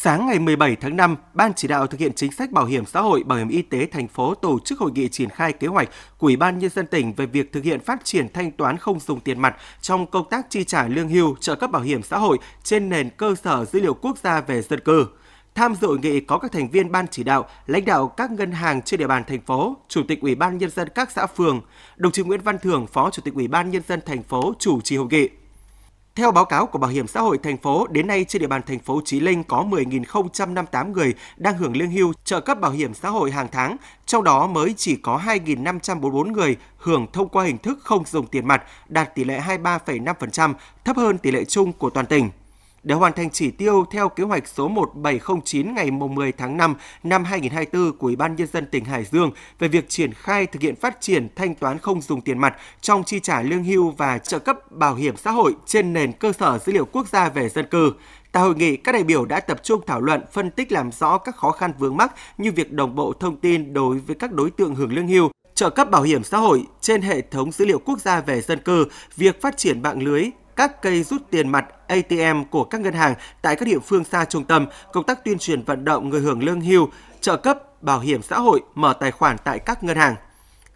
Sáng ngày 17 tháng 5, Ban chỉ đạo thực hiện chính sách bảo hiểm xã hội, bảo hiểm y tế thành phố tổ chức hội nghị triển khai kế hoạch của Ủy ban nhân dân tỉnh về việc thực hiện phát triển thanh toán không dùng tiền mặt trong công tác chi trả lương hưu, trợ cấp bảo hiểm xã hội trên nền cơ sở dữ liệu quốc gia về dân cư. Tham dự hội nghị có các thành viên ban chỉ đạo, lãnh đạo các ngân hàng trên địa bàn thành phố, chủ tịch Ủy ban nhân dân các xã phường, đồng chí Nguyễn Văn Thường, phó chủ tịch Ủy ban nhân dân thành phố chủ trì hội nghị. Theo báo cáo của Bảo hiểm xã hội thành phố, đến nay trên địa bàn thành phố Chí Linh có 10.058 người đang hưởng lương hưu trợ cấp bảo hiểm xã hội hàng tháng, trong đó mới chỉ có 2.544 người hưởng thông qua hình thức không dùng tiền mặt, đạt tỷ lệ 23,5%, thấp hơn tỷ lệ chung của toàn tỉnh để hoàn thành chỉ tiêu theo kế hoạch số 1709 ngày 10 tháng 5 năm 2024 của Ủy ban Nhân dân tỉnh Hải Dương về việc triển khai thực hiện phát triển thanh toán không dùng tiền mặt trong chi trả lương hưu và trợ cấp bảo hiểm xã hội trên nền cơ sở dữ liệu quốc gia về dân cư. Tại hội nghị, các đại biểu đã tập trung thảo luận, phân tích làm rõ các khó khăn vướng mắc như việc đồng bộ thông tin đối với các đối tượng hưởng lương hưu, trợ cấp bảo hiểm xã hội trên hệ thống dữ liệu quốc gia về dân cư, việc phát triển mạng lưới các cây rút tiền mặt ATM của các ngân hàng tại các địa phương xa trung tâm, công tác tuyên truyền vận động người hưởng lương hưu, trợ cấp, bảo hiểm xã hội mở tài khoản tại các ngân hàng.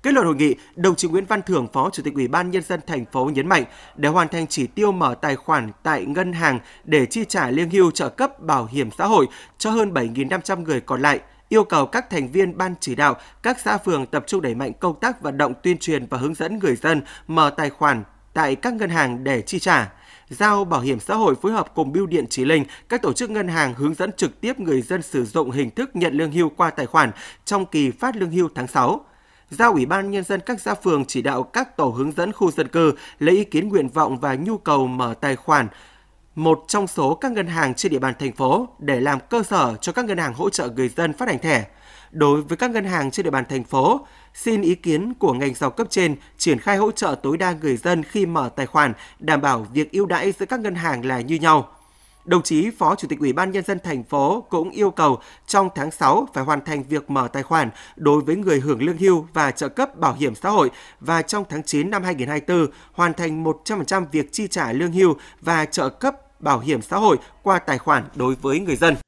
Kết luận hội nghị, đồng chí Nguyễn Văn Thưởng, Phó Chủ tịch Ủy ban nhân dân thành phố nhấn mạnh để hoàn thành chỉ tiêu mở tài khoản tại ngân hàng để chi trả lương hưu trợ cấp bảo hiểm xã hội cho hơn 7.500 người còn lại, yêu cầu các thành viên ban chỉ đạo, các xã phường tập trung đẩy mạnh công tác vận động tuyên truyền và hướng dẫn người dân mở tài khoản tại các ngân hàng để chi trả giao Bảo hiểm xã hội phối hợp cùng Bưu điện Chí Linh, các tổ chức ngân hàng hướng dẫn trực tiếp người dân sử dụng hình thức nhận lương hưu qua tài khoản trong kỳ phát lương hưu tháng 6. Giao Ủy ban Nhân dân các xã phường chỉ đạo các tổ hướng dẫn khu dân cư lấy ý kiến nguyện vọng và nhu cầu mở tài khoản một trong số các ngân hàng trên địa bàn thành phố để làm cơ sở cho các ngân hàng hỗ trợ người dân phát hành thẻ. Đối với các ngân hàng trên địa bàn thành phố, xin ý kiến của ngành giàu cấp trên triển khai hỗ trợ tối đa người dân khi mở tài khoản, đảm bảo việc ưu đãi giữa các ngân hàng là như nhau. Đồng chí Phó Chủ tịch Ủy ban Nhân dân thành phố cũng yêu cầu trong tháng 6 phải hoàn thành việc mở tài khoản đối với người hưởng lương hưu và trợ cấp bảo hiểm xã hội và trong tháng 9 năm 2024 hoàn thành 100% việc chi trả lương hưu và trợ cấp bảo hiểm xã hội qua tài khoản đối với người dân.